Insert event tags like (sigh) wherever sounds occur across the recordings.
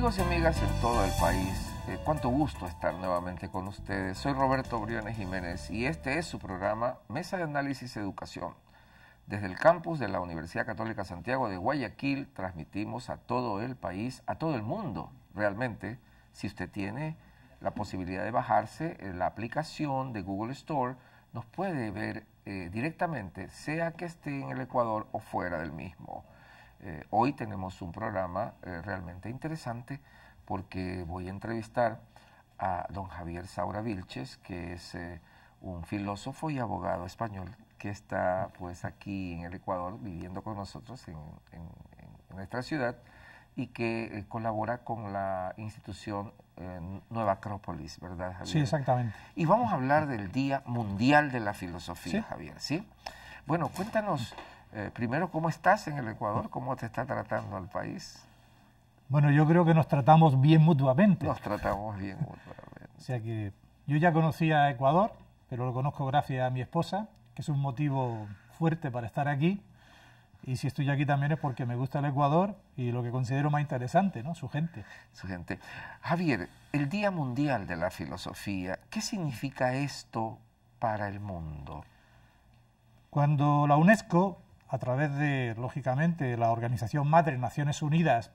Amigos y amigas en todo el país, eh, cuánto gusto estar nuevamente con ustedes. Soy Roberto Briones Jiménez y este es su programa Mesa de Análisis Educación. Desde el campus de la Universidad Católica Santiago de Guayaquil transmitimos a todo el país, a todo el mundo, realmente, si usted tiene la posibilidad de bajarse la aplicación de Google Store, nos puede ver eh, directamente, sea que esté en el Ecuador o fuera del mismo. Eh, hoy tenemos un programa eh, realmente interesante porque voy a entrevistar a don Javier Saura Vilches, que es eh, un filósofo y abogado español que está pues aquí en el Ecuador viviendo con nosotros en, nuestra ciudad y que colabora con la institución Nueva Acrópolis, ¿verdad, Javier? Sí, exactamente. Y vamos a hablar del Día Mundial de la Filosofía, Javier, ¿sí? Bueno, cuéntanos eh, primero, ¿cómo estás en el Ecuador? ¿Cómo te está tratando el país? Bueno, yo creo que nos tratamos bien mutuamente. Nos tratamos bien mutuamente. (laughs) o sea que yo ya conocía a Ecuador, pero lo conozco gracias a mi esposa, que es un motivo fuerte para estar aquí. Y si estoy aquí también es porque me gusta el Ecuador y lo que considero más interesante, ¿no? Su gente. Su gente. Javier, el Día Mundial de la Filosofía, ¿qué significa esto para el mundo? Cuando la UNESCO a través de, lógicamente, la organización madre Naciones Unidas,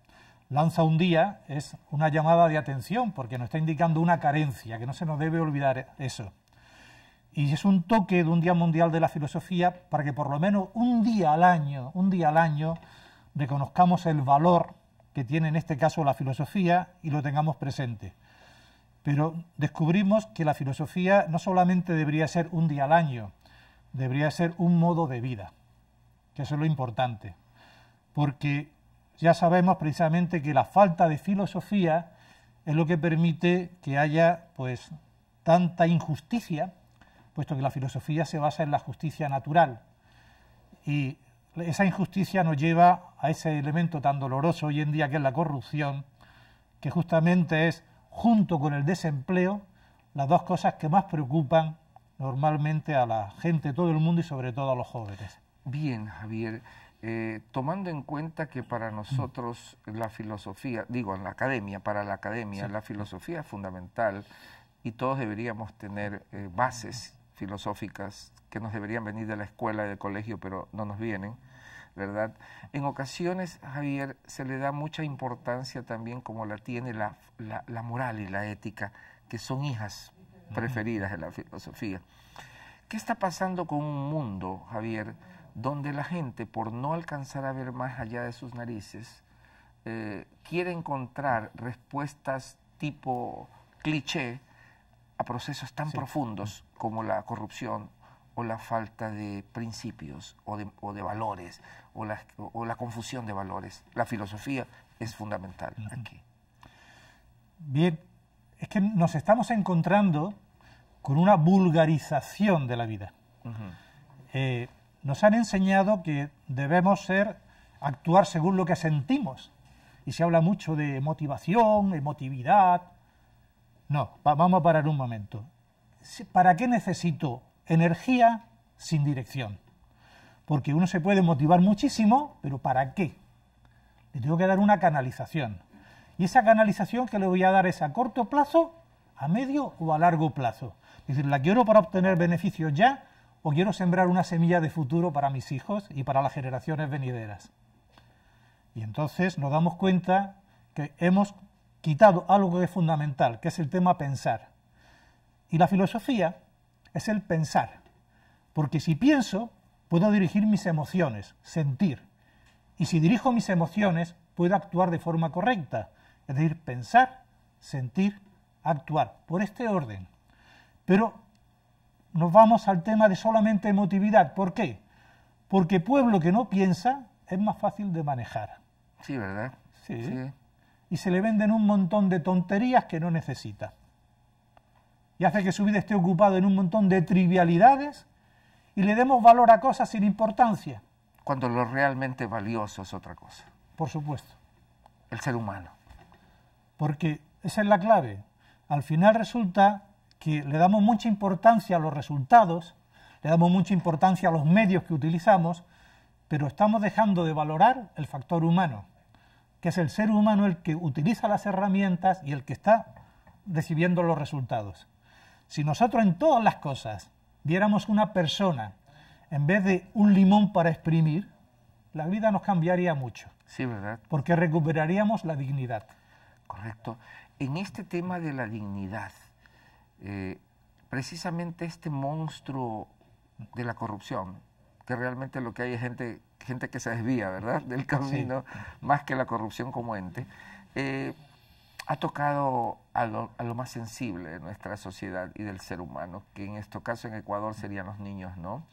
lanza un día, es una llamada de atención porque nos está indicando una carencia, que no se nos debe olvidar eso. Y es un toque de un Día Mundial de la Filosofía para que por lo menos un día al año, un día al año, reconozcamos el valor que tiene en este caso la filosofía y lo tengamos presente. Pero descubrimos que la filosofía no solamente debería ser un día al año, debería ser un modo de vida que eso es lo importante, porque ya sabemos precisamente que la falta de filosofía es lo que permite que haya pues tanta injusticia, puesto que la filosofía se basa en la justicia natural y esa injusticia nos lleva a ese elemento tan doloroso hoy en día que es la corrupción, que justamente es junto con el desempleo las dos cosas que más preocupan normalmente a la gente, todo el mundo y sobre todo a los jóvenes. Bien, Javier. Eh, tomando en cuenta que para mm. nosotros la filosofía, digo, en la academia, para la academia, la filosofía es fundamental y todos deberíamos tener eh, bases filosóficas que nos deberían venir de la escuela y del colegio, pero no nos vienen, ¿verdad? En ocasiones, Javier, se le da mucha importancia también como la tiene la, la moral y la ética, que son hijas preferidas de la filosofía. ¿Qué está pasando con un mundo, Javier? donde la gente, por no alcanzar a ver más allá de sus narices, eh, quiere encontrar respuestas tipo cliché a procesos tan profundos mm. como la corrupción o la falta de principios o de, valores o la, confusión de valores. La filosofía es fundamental aquí. Bien, es que nos estamos encontrando con una vulgarización de la vida nos han enseñado que debemos ser, actuar según lo que sentimos. Y se habla mucho de motivación, emotividad. No, vamos a parar un momento. ¿Para qué necesito energía sin dirección? Porque uno se puede motivar muchísimo, pero ¿para qué? Le tengo que dar una canalización. Y esa canalización que le voy a dar es a corto plazo, a medio o a largo plazo. Es decir, la quiero para obtener beneficios ya, o pues quiero sembrar una semilla de futuro para mis hijos y para las generaciones venideras. Y entonces nos damos cuenta que hemos quitado algo que es fundamental, que es el tema pensar. Y la filosofía es el pensar, porque si pienso, puedo dirigir mis emociones, sentir. Y si dirijo mis emociones, puedo actuar de forma correcta, es decir, pensar, sentir, actuar, por este orden. Pero nos vamos al tema de solamente emotividad. ¿Por qué? Porque pueblo que no piensa es más fácil de manejar. Sí, ¿verdad? Sí. Y se le venden un montón de tonterías que no necesita. Y hace que su vida esté ocupada en un montón de trivialidades y le demos valor a cosas sin importancia. Cuando lo realmente valioso es otra cosa. Por supuesto. El ser humano. Porque esa es la clave. Al final resulta que le damos mucha importancia a los resultados, le damos mucha importancia a los medios que utilizamos, pero estamos dejando de valorar el factor humano, que es el ser humano el que utiliza las herramientas y el que está recibiendo los resultados. Si nosotros en todas las cosas viéramos una persona en vez de un limón para exprimir, la vida nos cambiaría mucho. Sí, ¿verdad? Porque recuperaríamos la dignidad. Correcto. En este tema de la dignidad, eh, precisamente este monstruo de la corrupción, que realmente lo que hay es gente, que se desvía, ¿verdad?, (laughs) del camino, más que la corrupción como ente, eh, ha tocado a lo, más sensible de nuestra sociedad y del ser humano, que en este caso en Ecuador serían los niños, ¿no?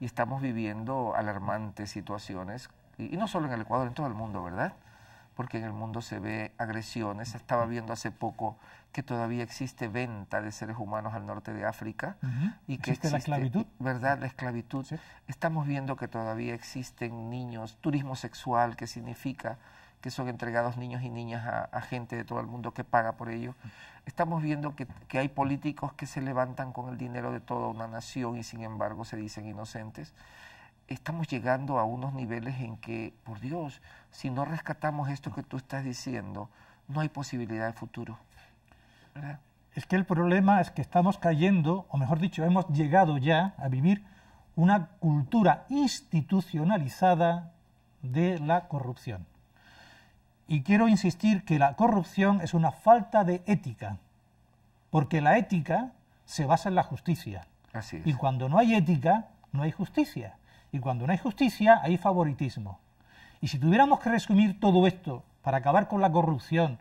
Y estamos viviendo alarmantes situaciones, y no solo en el Ecuador, en todo el mundo, ¿verdad? porque en el mundo se ve agresiones. Estaba viendo hace poco que todavía existe venta de seres humanos al norte de África y que existe, la esclavitud, verdad, la esclavitud. Estamos viendo que todavía existen niños, turismo sexual, que significa que son entregados niños y niñas a, gente de todo el mundo que paga por ello. Estamos viendo que, hay políticos que se levantan con el dinero de toda una nación y sin embargo se dicen inocentes estamos llegando a unos niveles en que, por Dios, si no rescatamos esto que tú estás diciendo, no hay posibilidad de futuro. Es que el problema es que estamos cayendo, o mejor dicho, hemos llegado ya a vivir una cultura institucionalizada de la corrupción. Y quiero insistir que la corrupción es una falta de ética, porque la ética se basa en la justicia. Y cuando no hay ética, no hay justicia. Y cuando no hay justicia, hay favoritismo. Y si tuviéramos que resumir todo esto para acabar con la corrupción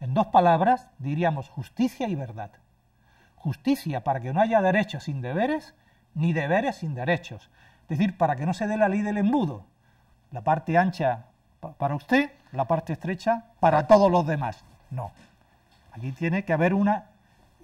en dos palabras, diríamos justicia y verdad. Justicia para que no haya derechos sin deberes, ni deberes sin derechos. Es decir, para que no se dé la ley del embudo. La parte ancha para usted, la parte estrecha para todos los demás. No. Aquí tiene que haber una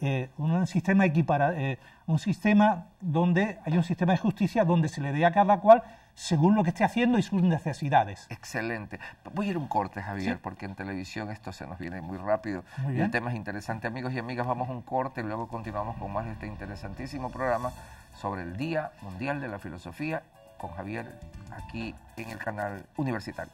eh, un, sistema equiparado eh, un sistema donde hay un sistema de justicia donde se le dé a cada cual según lo que esté haciendo y sus necesidades. Excelente. Voy a ir un corte, Javier, porque en televisión esto se nos viene muy rápido. Y el tema es interesante. Amigos y amigas, vamos a un corte y luego continuamos con más de este interesantísimo programa sobre el Día Mundial de la Filosofía con Javier aquí en el canal universitario.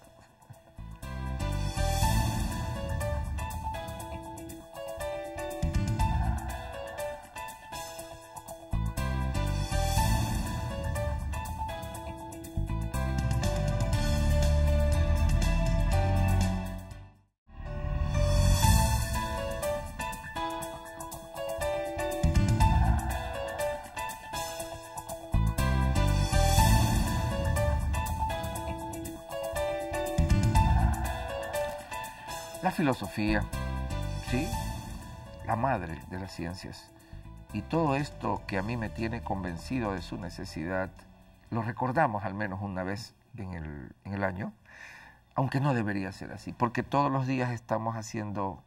¿sí? la madre de las ciencias. Y todo esto que a mí me tiene convencido de su necesidad, lo recordamos al menos una vez en el, año, aunque no debería ser así, porque todos los días estamos haciendo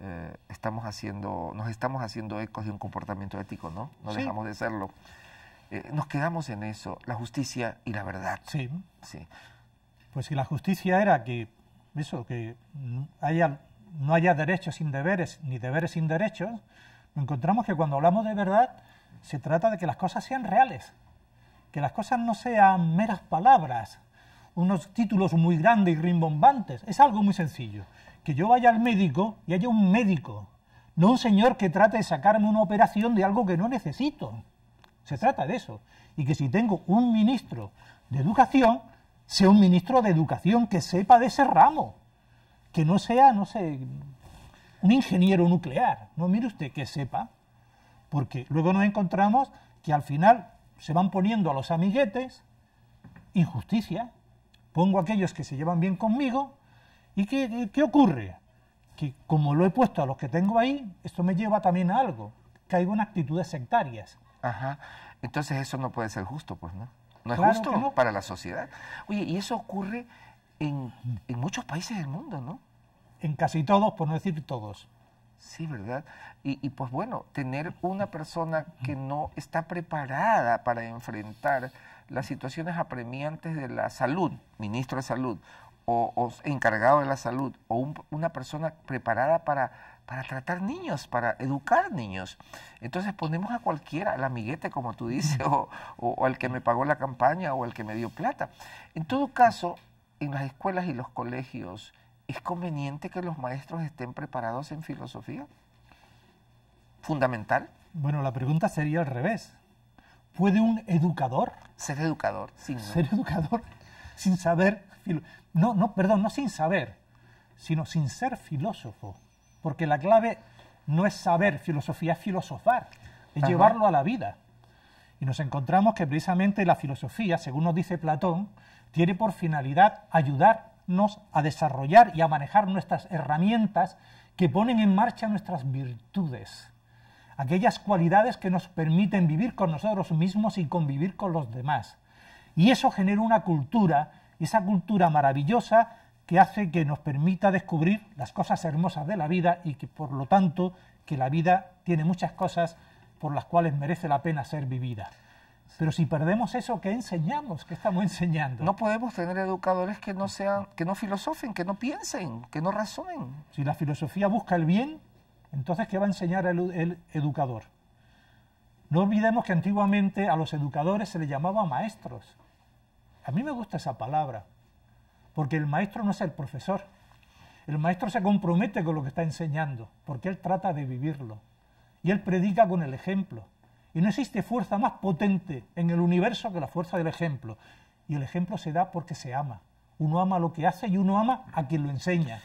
eh, estamos haciendo, nos estamos haciendo ecos de un comportamiento ético, ¿no? No dejamos de hacerlo eh, nos quedamos en eso, la justicia y la verdad. Sí. sí. Pues si la justicia era que eso, que no haya derechos sin deberes, ni deberes sin derechos, encontramos que cuando hablamos de verdad se trata de que las cosas sean reales, que las cosas no sean meras palabras, unos títulos muy grandes y rimbombantes. Es algo muy sencillo. Que yo vaya al médico y haya un médico, no un señor que trate de sacarme una operación de algo que no necesito. Se trata de eso. Y que si tengo un ministro de educación, sea un ministro de educación que sepa de ese ramo, que no sea, no sé, un ingeniero nuclear, no mire usted que sepa, porque luego nos encontramos que al final se van poniendo a los amiguetes injusticia, pongo a aquellos que se llevan bien conmigo, ¿y qué, ocurre? Que como lo he puesto a los que tengo ahí, esto me lleva también a algo, caigo en actitudes sectarias. Ajá, entonces eso no puede ser justo, pues, ¿no? No es justo para la sociedad. Oye, y eso ocurre en, muchos países del mundo, ¿no? En casi todos, por no decir todos. Sí, ¿verdad? Y, y, pues bueno, tener una persona que no está preparada para enfrentar las situaciones apremiantes de la salud, ministro de salud, o, encargado de la salud o una persona preparada para, para tratar niños, para educar niños. Entonces ponemos a cualquiera, al amiguete como tú dices, o, al que me pagó la campaña o al que me dio plata. En todo caso, en las escuelas y los colegios, ¿es conveniente que los maestros estén preparados en filosofía? ¿Fundamental? Bueno, la pregunta sería al revés. ¿Puede un educador ser educador? Sí, Ser educador sin saber, no, no, perdón, no sin saber, sino sin ser filósofo, porque la clave no es saber filosofía, es filosofar, es llevarlo a la vida. Y nos encontramos que precisamente la filosofía, según nos dice Platón, tiene por finalidad ayudarnos a desarrollar y a manejar nuestras herramientas que ponen en marcha nuestras virtudes, aquellas cualidades que nos permiten vivir con nosotros mismos y convivir con los demás. Y eso genera una cultura, esa cultura maravillosa que hace que nos permita descubrir las cosas hermosas de la vida y que por lo tanto que la vida tiene muchas cosas por las cuales merece la pena ser vivida. Pero si perdemos eso, ¿qué enseñamos? ¿Qué estamos enseñando? No podemos tener educadores que no sean, que no filosofen, que no piensen, que no razonen. Si la filosofía busca el bien, entonces ¿qué va a enseñar el educador? No olvidemos que antiguamente a los educadores se les llamaba maestros. A mí me gusta esa palabra, porque el maestro no es el profesor. El maestro se compromete con lo que está enseñando, porque él trata de vivirlo. Y él predica con el ejemplo. Y no existe fuerza más potente en el universo que la fuerza del ejemplo. Y el ejemplo se da porque se ama. Uno ama lo que hace y uno ama a quien lo enseña.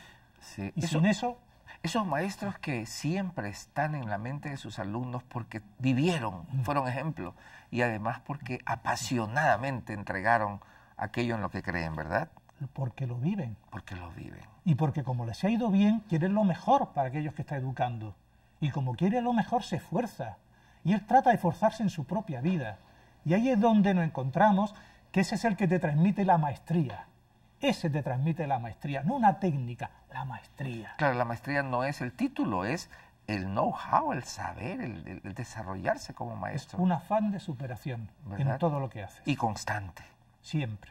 y sin eso esos maestros que siempre están en la mente de sus alumnos porque vivieron, fueron ejemplo, y además porque apasionadamente entregaron aquello en lo que creen, ¿verdad? Porque lo viven. Porque lo viven. Y porque como les ha ido bien, quieren lo mejor para aquellos que está educando. Y como quiere lo mejor, se esfuerza. Y él trata de forzarse en su propia vida. Y ahí es donde nos encontramos que ese es el que te transmite la maestría. Ese te transmite la maestría, no una técnica, la maestría. Claro, la maestría no es el título, es el know-how, el saber, el, desarrollarse como maestro. un afán de superación en todo lo que hace. Y constante. Siempre.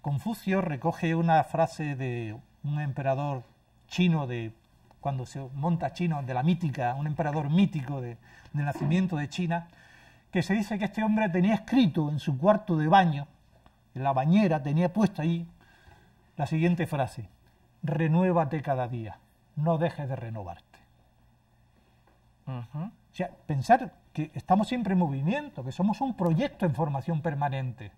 Confucio recoge una frase de un emperador chino de cuando se monta chino, de la mítica, un emperador mítico de, del nacimiento de China, que se dice que este hombre tenía escrito en su cuarto de baño la bañera tenía puesta ahí la siguiente frase, renuévate cada día, no dejes de renovarte. O sea, pensar que estamos siempre en movimiento, que somos un proyecto en formación permanente.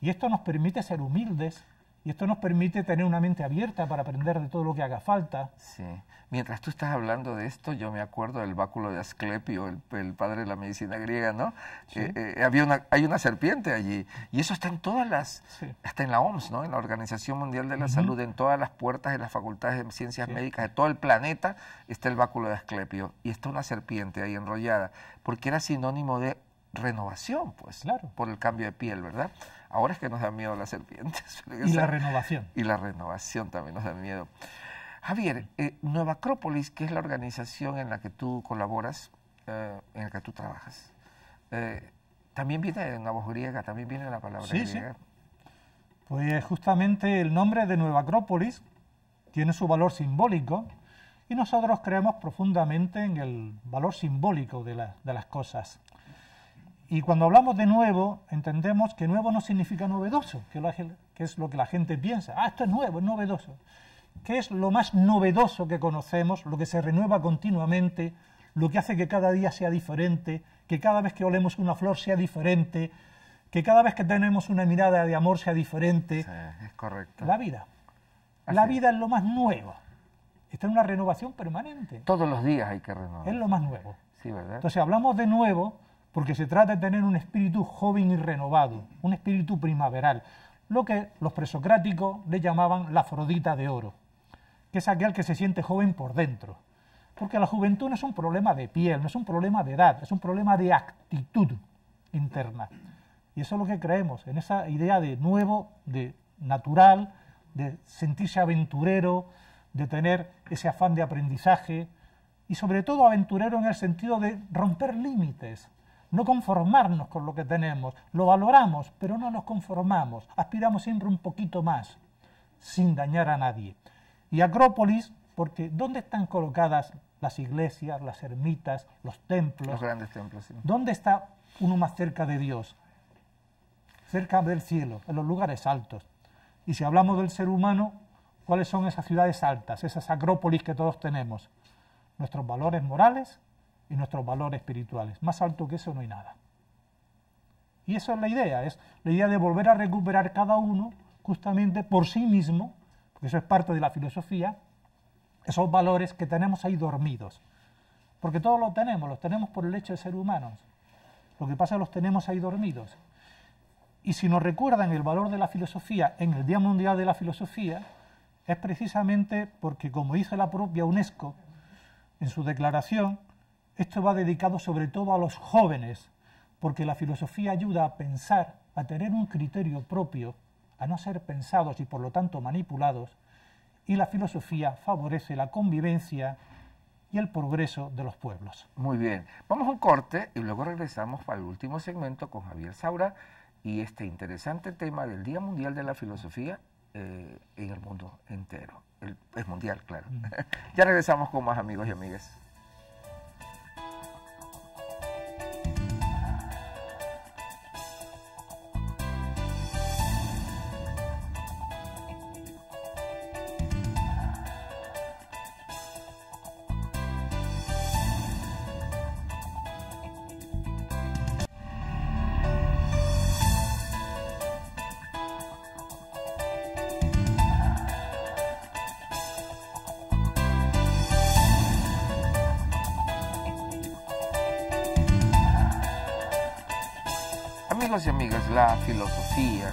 Y esto nos permite ser humildes y esto nos permite tener una mente abierta para aprender de todo lo que haga falta. Sí. Mientras tú estás hablando de esto, yo me acuerdo del báculo de Asclepio, el, padre de la medicina griega, ¿no? Eh, eh, había una, hay una serpiente allí. Y eso está en todas las, está hasta en la OMS, ¿no? En la Organización Mundial de la Salud, en todas las puertas de las facultades de ciencias médicas de todo el planeta, está el báculo de Asclepio. Y está una serpiente ahí enrollada, porque era sinónimo de renovación, pues, por el cambio de piel, ¿verdad? Ahora es que nos da miedo las serpientes. (laughs) Y la renovación. Y la renovación también nos da miedo. Javier, eh, Nueva Acrópolis, que es la organización en la que tú colaboras, eh, en la que tú trabajas, eh, también viene de una voz griega, también viene la palabra griega. Pues justamente el nombre de Nueva Acrópolis tiene su valor simbólico y nosotros creemos profundamente en el valor simbólico de, de las cosas. Y cuando hablamos de nuevo, entendemos que nuevo no significa novedoso, que, que, es lo que la gente piensa. Ah, esto es nuevo, es novedoso. ¿Qué es lo más novedoso que conocemos, lo que se renueva continuamente, lo que hace que cada día sea diferente, que cada vez que olemos una flor sea diferente, que cada vez que tenemos una mirada de amor sea diferente? Sí, es correcto. La vida. la vida es lo más nuevo. Está es una renovación permanente. Todos los días hay que renovar. Es lo más nuevo. Sí, ¿verdad? Entonces hablamos de nuevo porque se trata de tener un espíritu joven y renovado, un espíritu primaveral, lo que los presocráticos le llamaban la Afrodita de oro, que es aquel que se siente joven por dentro. Porque la juventud no es un problema de piel, no es un problema de edad, es un problema de actitud interna. Y eso es lo que creemos, en esa idea de nuevo, de natural, de sentirse aventurero, de tener ese afán de aprendizaje y sobre todo aventurero en el sentido de romper límites, no conformarnos con lo que tenemos, lo valoramos, pero no nos conformamos, aspiramos siempre un poquito más, sin dañar a nadie. Y Acrópolis, porque ¿dónde están colocadas las iglesias, las ermitas, los templos? Los grandes templos, ¿Dónde está uno más cerca de Dios? Cerca del cielo, en los lugares altos. Y si hablamos del ser humano, ¿cuáles son esas ciudades altas, esas acrópolis que todos tenemos? Nuestros valores morales, y nuestros valores espirituales. Más alto que eso no hay nada. Y esa es la idea, es la idea de volver a recuperar cada uno justamente por sí mismo, porque eso es parte de la filosofía, esos valores que tenemos ahí dormidos. Porque todos los tenemos, los tenemos por el hecho de ser humanos. Lo que pasa es que los tenemos ahí dormidos. Y si nos recuerdan el valor de la filosofía en el Día Mundial de la Filosofía, es precisamente porque, como dice la propia UNESCO en su declaración, esto va dedicado sobre todo a los jóvenes, porque la filosofía ayuda a pensar, a tener un criterio propio, a no ser pensados y por lo tanto manipulados, y la filosofía favorece la convivencia y el progreso de los pueblos. Muy bien, vamos a un corte y luego regresamos para el último segmento con Javier Saura y este interesante tema del Día Mundial de la Filosofía eh, en el mundo entero. es mundial, claro. Mm. (laughs) ya regresamos con más amigos y amigas. Amigos y amigas, la filosofía,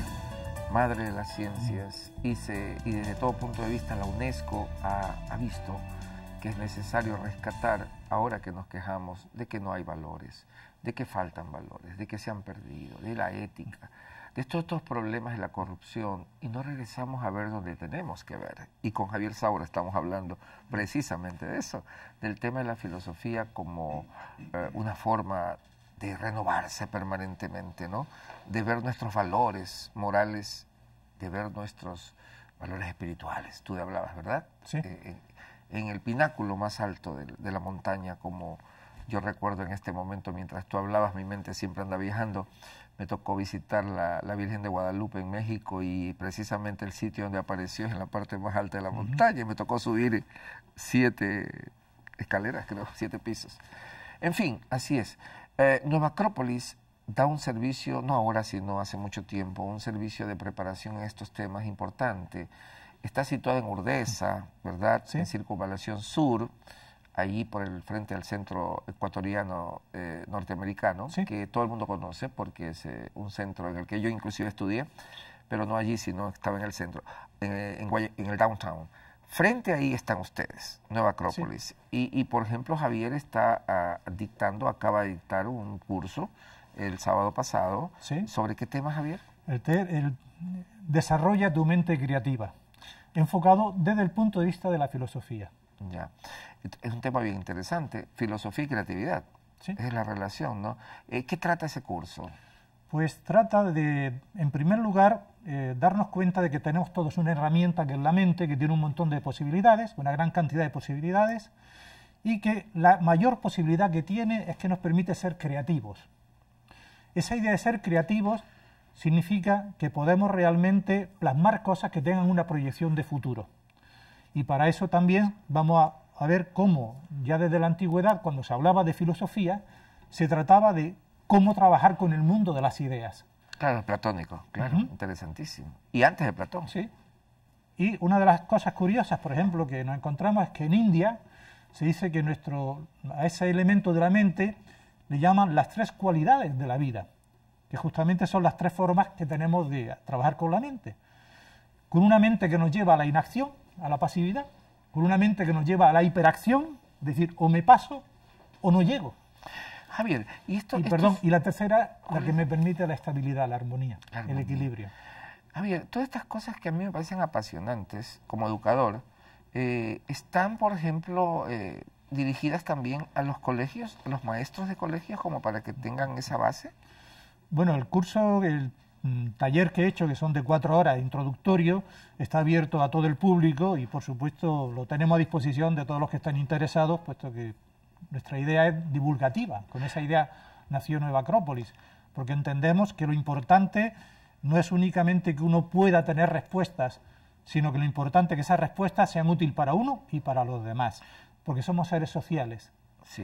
madre de las ciencias, y, y desde todo punto de vista la UNESCO ha, visto que es necesario rescatar ahora que nos quejamos de que no hay valores, de que faltan valores, de que se han perdido, de la ética, de todos estos problemas de la corrupción y no regresamos a ver donde tenemos que ver. Y con Javier Saura estamos hablando precisamente de eso, del tema de la filosofía como eh, una forma de renovarse permanentemente, ¿no? de ver nuestros valores morales, de ver nuestros valores espirituales. Tú hablabas, ¿verdad? Sí. Eh, en, el pináculo más alto de, la montaña, como yo recuerdo en este momento, mientras tú hablabas, mi mente siempre anda viajando. Me tocó visitar la, Virgen de Guadalupe en México y precisamente el sitio donde apareció es en la parte más alta de la montaña. me tocó subir siete escaleras, creo, siete pisos. En fin, así es. Eh, Nueva Acrópolis da un servicio, no ahora sino hace mucho tiempo, un servicio de preparación en estos temas importantes. Está situado en Urdesa, ¿verdad? En Circunvalación Sur, allí por el frente al centro ecuatoriano eh, norteamericano, que todo el mundo conoce porque es eh, un centro en el que yo inclusive estudié, pero no allí, sino estaba en el centro, en el downtown. Frente ahí están ustedes, Nueva Acrópolis. Y, por ejemplo, Javier está ah, dictando, acaba de dictar un curso el sábado pasado. ¿Sí? ¿Sobre qué tema, Javier? El, el desarrolla tu mente creativa, enfocado desde el punto de vista de la filosofía. Ya. Es un tema bien interesante, filosofía y creatividad. ¿Sí? Es la relación, ¿no? Eh, ¿Qué trata ese curso? Pues trata de, en primer lugar, eh, darnos cuenta de que tenemos todos una herramienta que es la mente, que tiene un montón de posibilidades, una gran cantidad de posibilidades, y que la mayor posibilidad que tiene es que nos permite ser creativos. Esa idea de ser creativos significa que podemos realmente plasmar cosas que tengan una proyección de futuro. Y para eso también vamos a ver cómo, ya desde la antigüedad, cuando se hablaba de filosofía, se trataba de cómo trabajar con el mundo de las ideas, Claro, platónico, claro, interesantísimo. Y antes de Platón. Sí. Y una de las cosas curiosas, por ejemplo, que nos encontramos es que en India se dice que nuestro, a ese elemento de la mente le llaman las tres cualidades de la vida, que justamente son las tres formas que tenemos de trabajar con la mente. Con una mente que nos lleva a la inacción, a la pasividad, con una mente que nos lleva a la hiperacción, es decir, o me paso o no llego. Javier, y esto... Y, perdón, y la tercera, la que me permite la estabilidad, la armonía, el equilibrio. Javier, todas estas cosas que a mí me parecen apasionantes como educador, eh, están, por ejemplo, eh, dirigidas también a los colegios, a los maestros de colegios, como para que tengan esa base. Bueno, el curso, el mm, taller que he hecho, que son de cuatro horas, introductorio, está abierto a todo el público y por supuesto lo tenemos a disposición de todos los que están interesados, puesto que nuestra idea es divulgativa, con esa idea nació Nueva Acrópolis, porque entendemos que lo importante no es únicamente que uno pueda tener respuestas, sino que lo importante es que esas respuestas sean útiles para uno y para los demás, porque somos seres sociales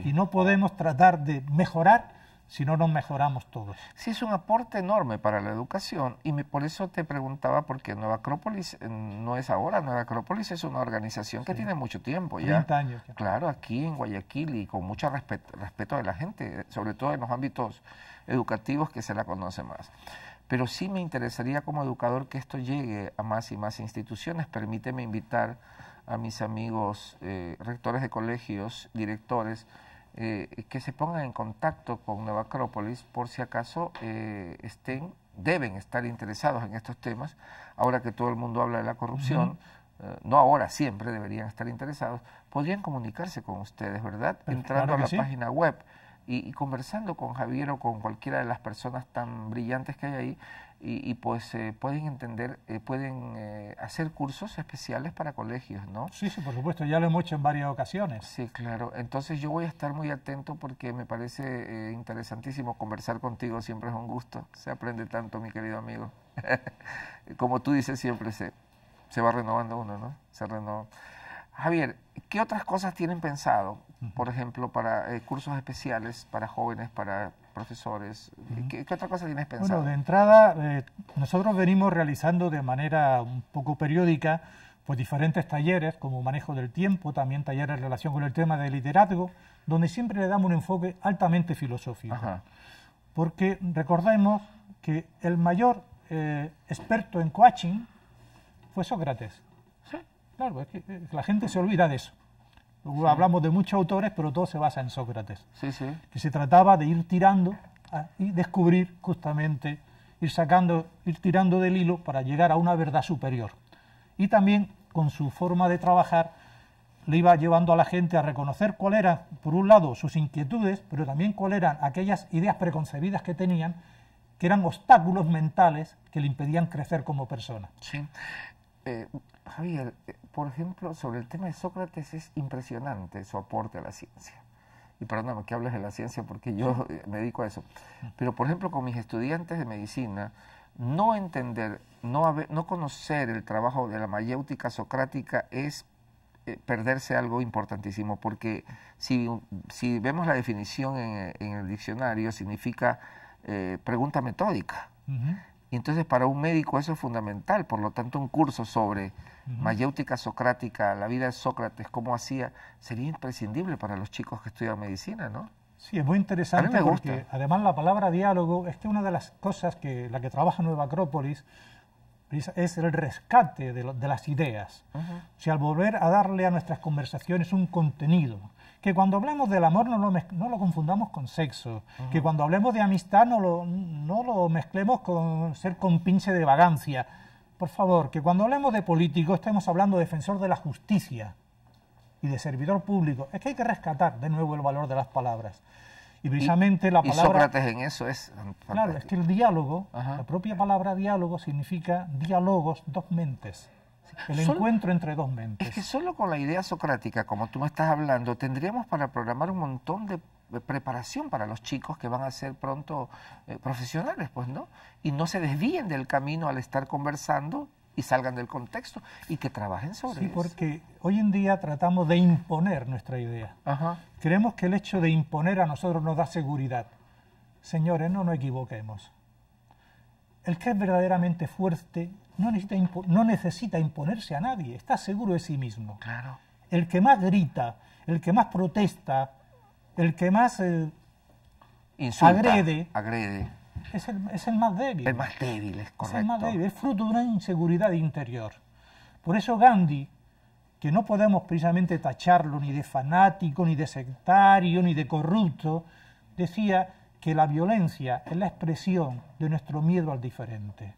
y no podemos tratar de mejorar si no nos mejoramos todos. Sí, es un aporte enorme para la educación y por eso te preguntaba porque Nueva Acrópolis eh, no es ahora, Nueva Acrópolis es una organización que tiene mucho tiempo ya. 30 años Claro, aquí en Guayaquil y con mucho respeto de la gente, sobre todo en los ámbitos educativos que se la conoce más. Pero sí me interesaría como educador que esto llegue a más y más instituciones. Permíteme invitar a mis amigos eh, rectores de colegios, directores, eh, que se pongan en contacto con Nueva Acrópolis por si acaso eh, estén, deben estar interesados en estos temas, ahora que todo el mundo habla de la corrupción. Eh, no ahora, siempre deberían estar interesados, podrían comunicarse con ustedes, ¿verdad? Pues Entrando a la página web y, conversando con Javier o con cualquiera de las personas tan brillantes que hay ahí y, pues eh, pueden entender, eh, pueden eh, hacer cursos especiales para colegios, ¿no? Sí, sí, por supuesto, ya lo hemos hecho en varias ocasiones. Sí, claro. Entonces yo voy a estar muy atento porque me parece interesantísimo conversar contigo, siempre es un gusto, se aprende tanto, mi querido amigo. (laughs) Como tú dices, siempre se, se va renovando uno, ¿no? Se renova. Javier, ¿qué otras cosas tienen pensado, por ejemplo, para cursos especiales para jóvenes, para profesores? ¿Qué, otra cosa tienes pensado? Bueno, de entrada, eh, nosotros venimos realizando de manera un poco periódica pues diferentes talleres como manejo del tiempo, también talleres en relación con el tema de liderazgo, donde siempre le damos un enfoque altamente filosófico. Porque recordemos que el mayor eh, experto en coaching fue Sócrates. Claro, eh, la gente se olvida de eso. Hablamos de muchos autores, pero todo se basa en Sócrates. Que se trataba de ir tirando y descubrir justamente, ir sacando, ir tirando del hilo para llegar a una verdad superior. Y también con su forma de trabajar le iba llevando a la gente a reconocer cuál eran, por un lado, sus inquietudes, pero también cuáles eran aquellas ideas preconcebidas que tenían, que eran obstáculos mentales que le impedían crecer como persona. Eh, Javier, eh, por ejemplo, sobre el tema de Sócrates es impresionante su aporte a la ciencia. Y perdóname que hables de la ciencia porque yo eh, me dedico a eso. Mm. Pero, por ejemplo, con mis estudiantes de medicina, no entender, no, no conocer el trabajo de la mayéutica socrática es perderse algo importantísimo, porque si, si vemos la definición en, el diccionario, significa pregunta metódica. Y entonces para un médico eso es fundamental, por lo tanto un curso sobre mayéutica socrática, la vida de Sócrates, cómo hacía, sería imprescindible para los chicos que estudian medicina, ¿no? Sí, es muy interesante porque además la palabra diálogo es que una de las cosas que la que trabaja Nueva Acrópolis es el rescate de, las ideas. Si al volver a darle a nuestras conversaciones un contenido, que cuando hablemos del amor no lo, no lo confundamos con sexo, que cuando hablemos de amistad no lo, no lo mezclemos con ser compinche de vagancia. Por favor, que cuando hablemos de político estemos hablando de defensor de la justicia y de servidor público. Es que hay que rescatar de nuevo el valor de las palabras. Y precisamente la palabra... Y Sócrates en eso es... Claro, es que el diálogo, la propia palabra diálogo significa diálogos, dos mentes. El encuentro entre dos mentes. Es que solo con la idea socrática, como tú me estás hablando, tendríamos para programar un montón de preparación para los chicos que van a ser pronto eh, profesionales, pues, ¿no? Y no se desvíen del camino al estar conversando y salgan del contexto y que trabajen sobre sí, eso. Sí, porque hoy en día tratamos de imponer nuestra idea. Ajá. Creemos que el hecho de imponer a nosotros nos da seguridad. Señores, no nos equivoquemos. El que es verdaderamente fuerte no necesita, no necesita imponerse a nadie, está seguro de sí mismo. El que más grita, el que más protesta, el que más eh, agrede, Es, el, es el, más débil. El más débil, es correcto. Es el más débil, es fruto de una inseguridad interior. Por eso Gandhi, que no podemos precisamente tacharlo ni de fanático, ni de sectario, ni de corrupto, decía que la violencia es la expresión de nuestro miedo al diferente.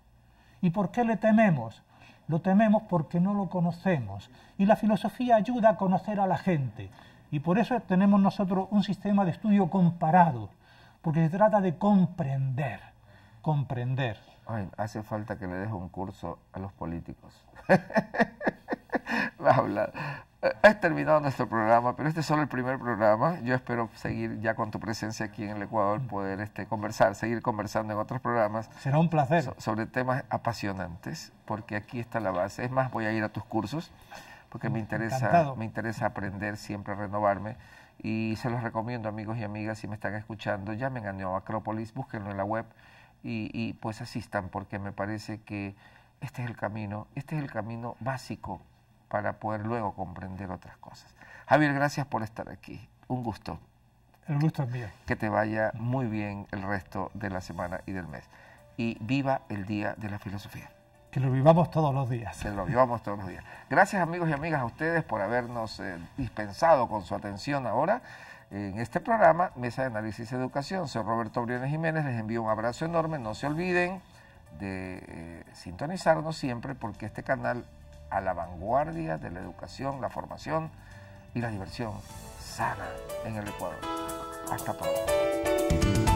¿Y por qué le tememos? Lo tememos porque no lo conocemos. Y la filosofía ayuda a conocer a la gente. Y por eso tenemos nosotros un sistema de estudio comparado, porque se trata de comprender, comprender. hace falta que le deje un curso a los políticos. (laughs) hablar eh, he terminado nuestro programa, pero este es solo el primer programa. Yo espero seguir ya con tu presencia aquí en el Ecuador, mm. poder este, conversar, seguir conversando en otros programas. Será un placer. sobre temas apasionantes, porque aquí está la base. Es más, voy a ir a tus cursos, porque me interesa, me interesa aprender, siempre renovarme. Y se los recomiendo, amigos y amigas, si me están escuchando, llamen a Neo Acrópolis, búsquenlo en la web y pues asistan, porque me parece que este es el camino, este es el camino básico para poder luego comprender otras cosas. Javier, gracias por estar aquí. Un gusto. El gusto es mío. Que te vaya muy bien el resto de la semana y del mes. Y viva el Día de la Filosofía. Que lo vivamos todos los días. Que lo vivamos todos los días. Gracias amigos y amigas a ustedes por habernos eh, dispensado con su atención ahora en este programa, Mesa de Análisis y Educación. Soy Roberto Briones Jiménez, les envío un abrazo enorme. No se olviden de eh, sintonizarnos siempre porque este canal a la vanguardia de la educación, la formación y la diversión sana en el Ecuador. Hasta pronto.